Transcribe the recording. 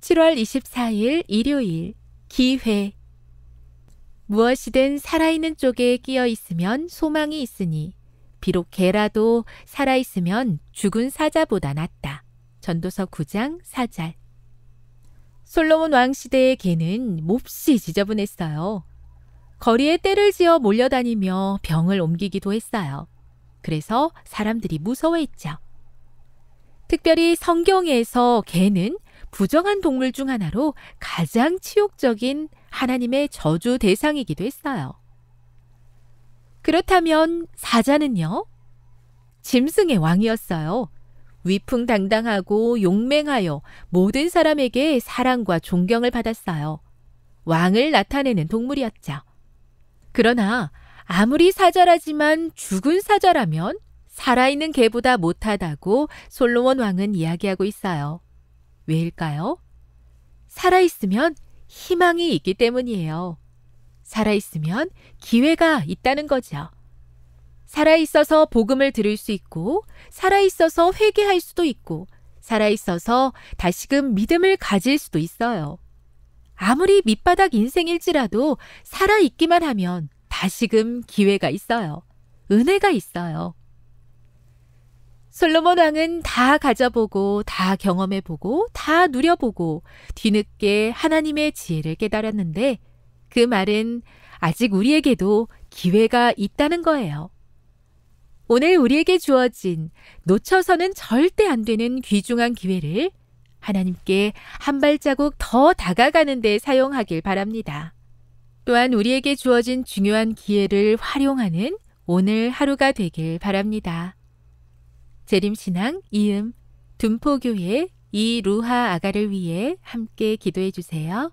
7월 24일 일요일 기회 무엇이든 살아있는 쪽에 끼어 있으면 소망이 있으니 비록 개라도 살아있으면 죽은 사자보다 낫다. 전도서 9장 4절 솔로몬 왕 시대의 개는 몹시 지저분했어요. 거리에 떼를 지어 몰려다니며 병을 옮기기도 했어요. 그래서 사람들이 무서워했죠. 특별히 성경에서 개는 부정한 동물 중 하나로 가장 치욕적인 하나님의 저주 대상이기도 했어요. 그렇다면 사자는요? 짐승의 왕이었어요. 위풍당당하고 용맹하여 모든 사람에게 사랑과 존경을 받았어요. 왕을 나타내는 동물이었죠. 그러나 아무리 사자라지만 죽은 사자라면 살아있는 개보다 못하다고 솔로몬 왕은 이야기하고 있어요. 왜일까요? 살아있으면 희망이 있기 때문이에요. 살아있으면 기회가 있다는 거죠. 살아있어서 복음을 들을 수 있고, 살아있어서 회개할 수도 있고, 살아있어서 다시금 믿음을 가질 수도 있어요. 아무리 밑바닥 인생일지라도 살아있기만 하면 다시금 기회가 있어요. 은혜가 있어요. 솔로몬 왕은 다 가져보고 다 경험해보고 다 누려보고 뒤늦게 하나님의 지혜를 깨달았는데 그 말은 아직 우리에게도 기회가 있다는 거예요. 오늘 우리에게 주어진 놓쳐서는 절대 안 되는 귀중한 기회를 하나님께 한 발자국 더 다가가는 데 사용하길 바랍니다. 또한 우리에게 주어진 중요한 기회를 활용하는 오늘 하루가 되길 바랍니다. 재림신앙 이음 둔포교회 이루하 아가를 위해 함께 기도해 주세요.